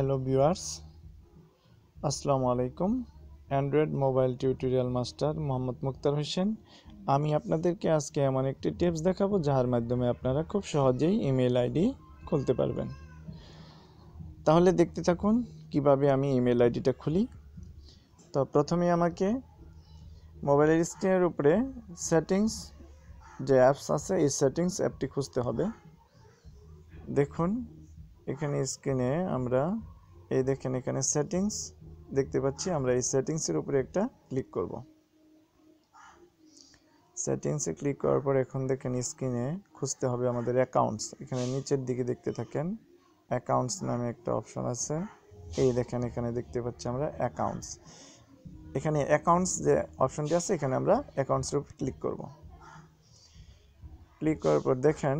Hello viewers আসসালামু আলাইকুম Android mobile tutorial master Mohammad Mukhtar Hossain আমি আপনাদেরকে আজকে এমন একটি টিপস দেখাবো যার মাধ্যমে আপনারা খুব সহজেই ইমেল আইডি খুলতে পারবেন তাহলে দেখতে থাকুন কিভাবে আমি ইমেল আইডিটা খুলি তো প্রথমে আমাকে মোবাইলের স্ক্রিনের উপরে সেটিংস যে অ্যাপস আছে এই সেটিংস অ্যাপটি খুঁজতে হবে দেখুন এখানে স্ক্রিনে আমরা এই দেখেন এখানে সেটিংস দেখতে পাচ্ছি আমরা এই সেটিংসের উপরে একটা ক্লিক করব সেটিংসে ক্লিক করার পর এখন দেখেন স্ক্রিনে খুঁজতে হবে আমাদের অ্যাকাউন্টস এখানে নিচের দিকে দেখতে থাকেন অ্যাকাউন্টস নামে একটা অপশন আছে এই দেখেন এখানে দেখতে পাচ্ছি আমরা অ্যাকাউন্টস এখানে অ্যাকাউন্টস যে অপশনটি আছে এখানে আমরা অ্যাকাউন্টসের উপর ক্লিক করব ক্লিক করার পর দেখেন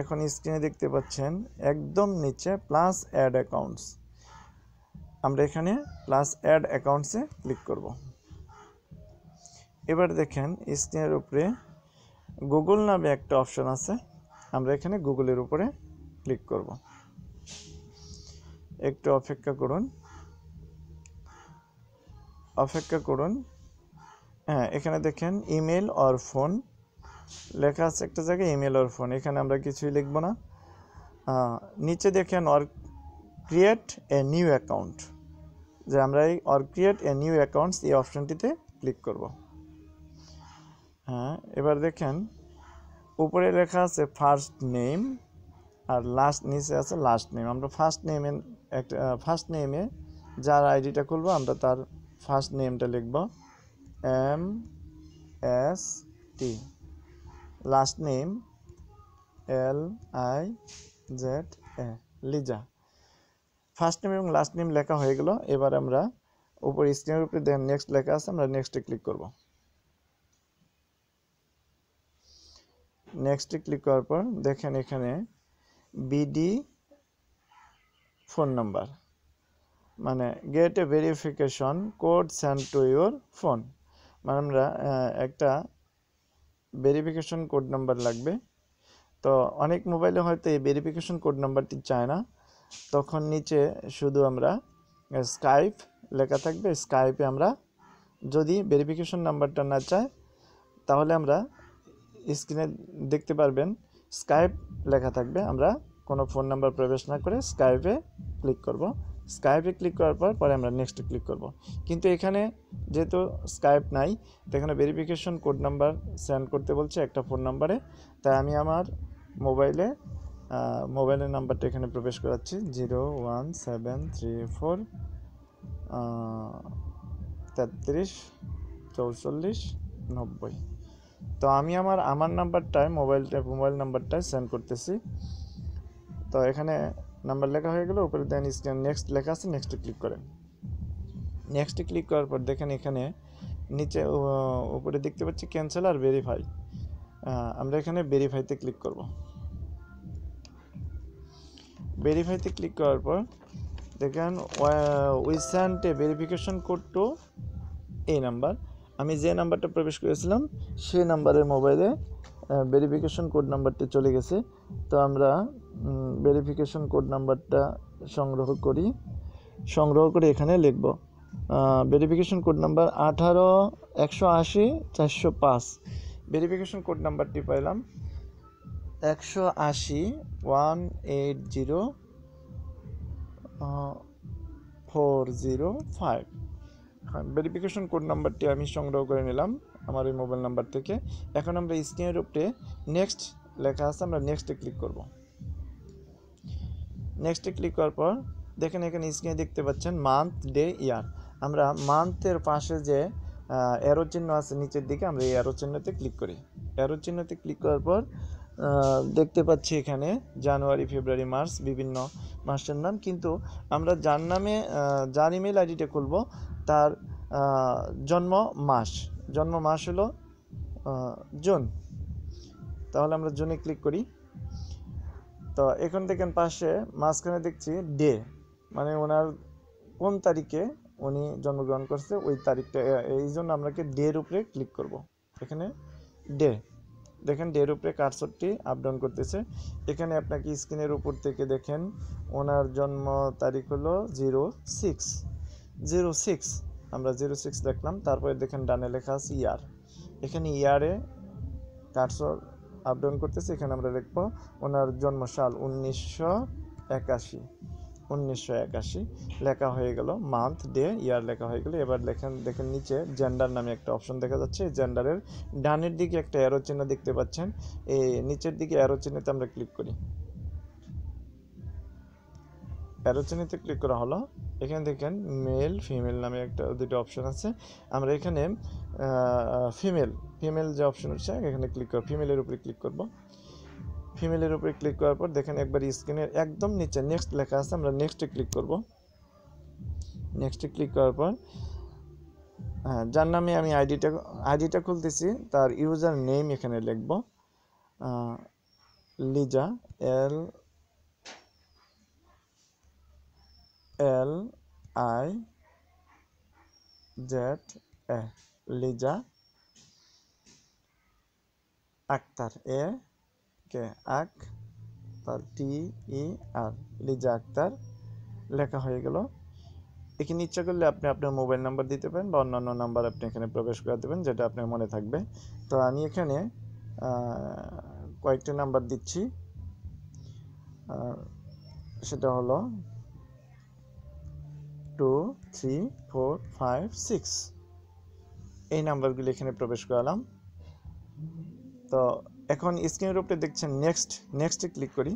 এখন স্ক্রিনে দেখতে পাচ্ছেন একদম নিচে প্লাস অ্যাড অ্যাকাউন্টস আমরা এখানে প্লাস অ্যাড অ্যাকাউন্টসে ক্লিক করব এবার দেখেন স্ক্রিনের উপরে গুগল নামে একটা অপশান আছে আমরা এখানে গুগলের উপরে ক্লিক করব একটু অপেক্ষা করুন অপেক্ষা করুন হ্যাঁ এখানে দেখেন ইমেল অর ফোন লেখা আছে একটা জায়গায় ইমেল ওর ফোন এখানে আমরা কিছুই লিখব না নিচে দেখেন or create a new account যে আমরা এই or create a new accounts এই অপশানটিতে ক্লিক করব হ্যাঁ এবার দেখেন উপরে লেখা আছে ফার্স্ট নেম আর লাস্ট নিচে আছে লাস্ট নেম আমরা ফার্স্ট নেমে একটা ফার্স্ট নেমে যার আইডিটা খুলবো আমরা তার ফার্স্ট নেমটা লিখব M S T last name L I Z A Liza first name এবং লাস্ট নেম লেখা হয়ে গেল এবার আমরা উপরে স্ক্রিনের উপরে দেন নেক্সট লেখা আছে আমরা নেক্সটে ক্লিক করব নেক্সটে ক্লিক করার পর দেখেন এখানে বিডি ফোন নাম্বার মানে get a verification code send to your phone মানে আমরা একটা ভেরিফিকেশন কোড নাম্বার লাগবে তো অনেক মোবাইলে হয়তো এই ভেরিফিকেশন কোড নাম্বারটি চায় না তখন নিচে শুধু আমরা স্কাইপ লেখা থাকবে স্কাইপে আমরা যদি ভেরিফিকেশন নাম্বারটা না চায় তাহলে আমরা স্ক্রিনে দেখতে পারবেন স্কাইপ লেখা থাকবে আমরা কোনো ফোন নাম্বার প্রবেশ না করে স্কাইপে ক্লিক করব স্কাইপে ক্লিক করার পর পরে আমরা নেক্সটে ক্লিক করব কিন্তু এখানে যেহেতু স্কাইপ নাই তো এখানে ভেরিফিকেশন কোড নাম্বার সেন্ড করতে বলছে একটা ফোন নাম্বারে তাই আমি আমার মোবাইলে মোবাইলের নাম্বারটা এখানে প্রবেশ করাচ্ছি zero one seven three four তেত্রিশ চৌচল্লিশ নব্বই তো আমি আমার আমার নাম্বারটায় মোবাইলটা মোবাইল নাম্বারটায় সেন্ড করতেছি তো এখানে নাম্বার লেখা হয়ে গেল উপরে দেন স্ক্যান নেক্সট লেখা আছে নেক্সটে ক্লিক করেন নেক্সটে ক্লিক করার পর দেখেন এখানে নিচে উপরে দেখতে পাচ্ছি ক্যান্সেল আর ভেরিফাই আমরা এখানে ভেরিফাইতে ক্লিক করব ভেরিফাইতে ক্লিক করার পর দেখেন we sent a verification code to এই নাম্বার আমি যে নাম্বারটা প্রবেশ করেছিলাম সেই নাম্বারের মোবাইলে ভেরিফিকেশন কোড নাম্বারটি চলে গেছে তো আমরা ভেরিফিকেশন কোড নাম্বারটা সংগ্রহ করি সংগ্রহ করে এখানে লিখব ভেরিফিকেশন কোড নাম্বার আঠারো একশো আশি চারশো পাঁচ ভেরিফিকেশন কোড নাম্বারটি পাইলাম একশো আশি one eight zero four zero five verification code নাম্বারটি আমি সংগ্রহ করে নিলাম আমার ওই মোবাইল নাম্বার থেকে এখন আমরা স্ক্রিনের উপরে নেক্সট লেখা আছে আমরা নেক্সটে ক্লিক করব নেক্সটে ক্লিক করার পর দেখেন এখানে স্ক্রিনে দেখতে পাচ্ছেন মান্থ ডে ইয়ার আমরা মান্থের পাশে যে অ্যারো চিহ্ন আছে নিচের দিকে আমরা এই অ্যারো চিহ্নতে ক্লিক করি অ্যারো চিহ্নতে ক্লিক করার পর দেখতে পাচ্ছি এখানে জানুয়ারি ফেব্রুয়ারি মার্চ বিভিন্ন মাসের নাম কিন্তু আমরা যার নামে যার ইমেল আইডিটা খুলব তার জন্ম মাস জন্ম মাস হলো জুন তাহলে আমরা জুনে ক্লিক করি তো এখন দেখেন পাশে মাঝখানে দেখছি ডে মানে ওনার কোন তারিখে উনি জন্মগ্রহণ করছে ওই তারিখটা এই জন্য আমরাকে ডের উপরে ক্লিক করব। এখানে ডে দেখেন ডের উপরে কারসরটি আপডাউন করতেছে এখানে আপনাকে স্ক্রিনের উপর থেকে দেখেন ওনার জন্ম তারিখ হলো জিরো সিক্স জিরো সিক্স আমরা জিরো সিক্স দেখলাম তারপরে দেখেন ডানে লেখা আছে ইয়ার e এখানে ইয়ারে e কারসর আপডাউন করতেছি এখানে আমরা দেখব ওনার জন্মসাল উনিশশো একাশি উনিশশো একাশি লেখা হয়ে গেল মান্থ ডে ইয়ার লেখা হয়ে গেল এবার লেখেন দেখেন নিচে জেন্ডার নামে একটা অপশন দেখা যাচ্ছে এই জেন্ডারের ডানের দিকে একটা অ্যারো চিহ্ন দেখতে পাচ্ছেন এই নিচের দিকে অ্যারো চিহ্নতে আমরা ক্লিক করি অ্যারো চিহ্নতে ক্লিক করা হলো এখানে দেখেন মেল ফিমেল নামে একটা দুটো অপশন আছে আমরা এখানে ফিমেল ফিমেল যে অপশন হচ্ছে এখানে ক্লিক করব ফিমেলের উপরে ক্লিক করব ফিমেলের উপরে ক্লিক করার পর দেখেন একবার স্ক্রিনের একদম নিচে নেক্সট লেখা আছে আমরা নেক্সটে ক্লিক করব নেক্সটে ক্লিক করার পর হ্যাঁ যার নামে আমি আইডিটা আইডিটা খুলতেছি তার ইউজার নেম এখানে লিখব Liza L L I Z A Liza Akter A K Akter টি ই আর লিজা আক্তার লেখা হয়ে গেল এখানে ইচ্ছা করলে আপনি আপনার মোবাইল নাম্বার দিতে পারেন বা অন্যান্য নাম্বার আপনি এখানে প্রবেশ করে দেবেন যেটা আপনার মনে থাকবে তো আমি এখানে কয়েকটি নাম্বার দিচ্ছি সেটা হলো two three four five six এই নাম্বারগুলি এখানে প্রবেশ করালাম তো এখন স্ক্রিনের উপরে দেখছেন নেক্সট নেক্সটে ক্লিক করি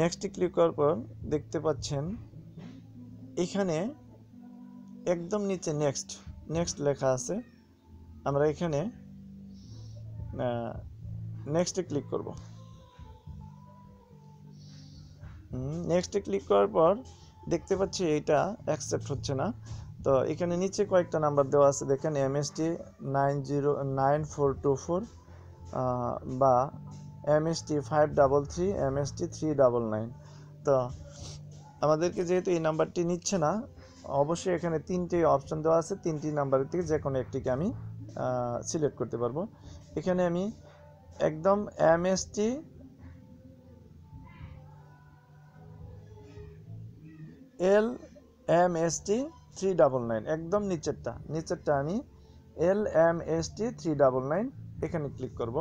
নেক্সটে ক্লিক করার পর দেখতে পাচ্ছেন এখানে একদম নিচে নেক্সট নেক্সট লেখা আছে আমরা এখানে নেক্সটে ক্লিক করবো নেক্সটে ক্লিক করার পর দেখতে পাচ্ছি এটা অ্যাকসেপ্ট হচ্ছে না তো এখানে নিচে কয়েকটা নাম্বার দেওয়া আছে দেখেন MST nine zero nine four two four বা MST five double three MST three double nine তো আমাদেরকে যেহেতু এই নাম্বারটি নিচ্ছে না অবশ্যই এখানে তিনটি অপশান দেওয়া আছে তিনটি নাম্বারের থেকে যে কোনো একটিকে আমি সিলেক্ট করতে পারবো এখানে আমি একদম MST L M S T three double nine একদম নিচেরটা নিচেরটা আমি L M S T three double nine এখানে ক্লিক করব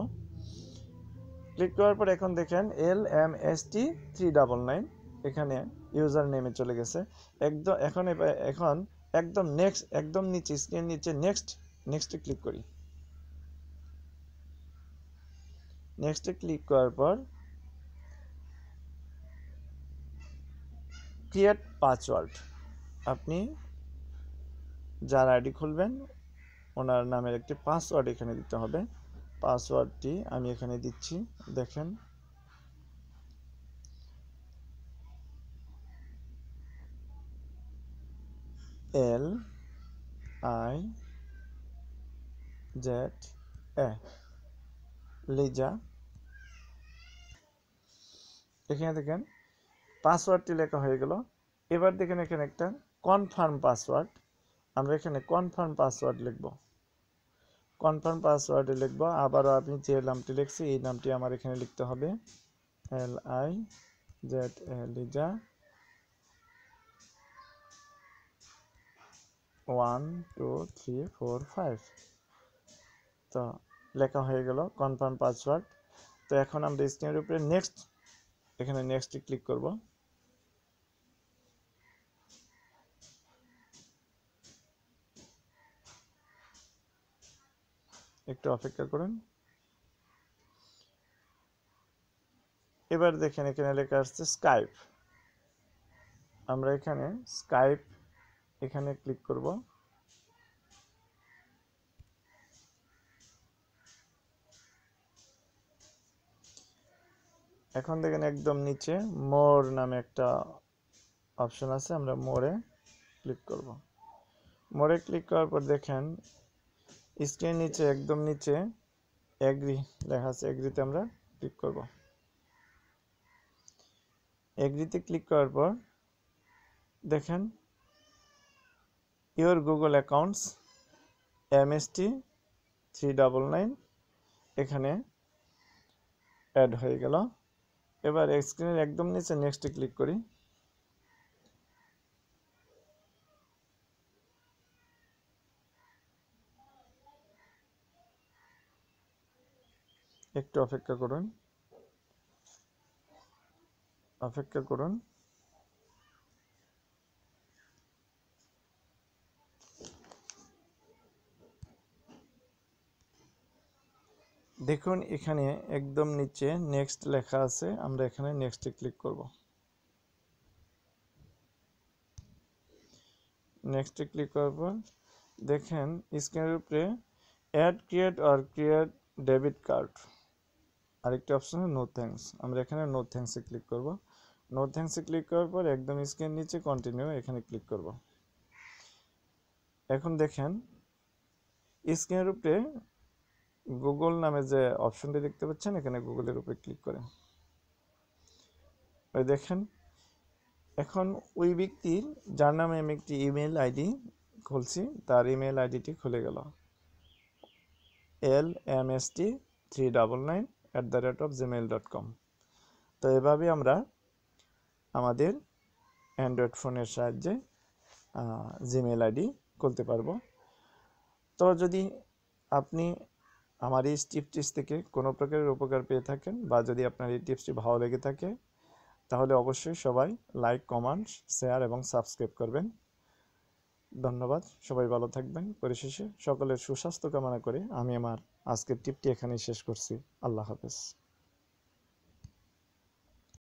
ক্লিক করার পর এখন দেখেন L M S T three double nine এখানে ইউজার নেমে চলে গেছে একদম এখন এখন একদম নেক্সট একদম নিচে স্ক্রিন নিচে নেক্সট নেক্সটে ক্লিক করি নেক্সটে ক্লিক করার পর ক্রিয়েট পাসওয়ার্ড আপনি যার আইডি খুলবেন ওনার নামের একটি পাসওয়ার্ড এখানে দিতে হবে পাসওয়ার্ডটি আমি এখানে দিচ্ছি দেখেন L I Z A Liza এখানে দেখেন পাসওয়ার্ডটি লেখা হয়ে গেল এবার দেখেন এখানে একটা কনফার্ম পাসওয়ার্ড আমরা এখানে কনফার্ম পাসওয়ার্ড লিখব কনফার্ম পাসওয়ার্ড লিখব আবারও আমি যে নামটি লিখছি এই নামটি আমার এখানে লিখতে হবে L I Z Liza one two three four five তো লেখা হয়ে গেল কনফার্ম পাসওয়ার্ড তো এখন আমরা স্ক্রিনের উপরে নেক্সট এখানে নেক্সটে ক্লিক করব একটু অপেক্ষা করুন এবার দেখেন এখানে লেখা আসছে স্কাইপ আমরা এখানে স্কাইপ এখানে ক্লিক করব এখন দেখেন একদম নিচে মোর নামে একটা অপশন আছে আমরা মোরে ক্লিক করব মোরে ক্লিক করার পর দেখেন স্ক্রিনের নিচে একদম নিচে এগ্রি লেখা আছে এগ্রিতে আমরা ক্লিক করব এগ্রিতে ক্লিক করার পর দেখেন your Google accounts MST three double nine এখানে অ্যাড হয়ে গেল এবার স্ক্রিনের একদম নিচে নেক্সটে ক্লিক করি একটু অপেক্ষা করুন অপেক্ষা করুন দেখুন এখানে একদম নিচে নেক্সট লেখা আছে আমরা এখানে নেক্সটে ক্লিক করব নেক্সটে ক্লিক করার পর দেখেন স্ক্রিনের উপরে add create or create debit card আরেকটি অপশন নো থ্যাংকস আমরা এখানে নো থ্যাংকসে ক্লিক করব নো থ্যাংকসে ক্লিক করার পর একদম স্ক্রিন নিচে কন্টিনিউ এখানে ক্লিক করব এখন দেখেন স্ক্রিনের উপরে গুগল নামে যে অপশনটি দেখতে পাচ্ছেন এখানে গুগলের উপরে ক্লিক করেন ওই দেখেন এখন ওই ব্যক্তির যার নামে আমি একটি ইমেল আইডি খুলছি তার ইমেল আইডিটি খুলে গেল L M S T three double nine at the rate of Gmail dot com তো এভাবে আমরা আমাদের অ্যান্ড্রয়েড ফোনের সাহায্যে জিমেল আইডি খুলতে পারবো তো যদি আপনি আমার এই টিপস থেকে কোনো প্রকারের উপকার পেয়ে থাকেন বা যদি আপনার এই টিপসটি ভালো লেগে থাকে তাহলে অবশ্যই সবাই লাইক কমেন্ট শেয়ার এবং সাবস্ক্রাইব করবেন ধন্যবাদ সবাই ভালো থাকবেন পরিশেষে সকলের সুস্বাস্থ্য কামনা করে আমি আমার আজকের টিপটি এখানেই শেষ করছি আল্লাহ হাফেজ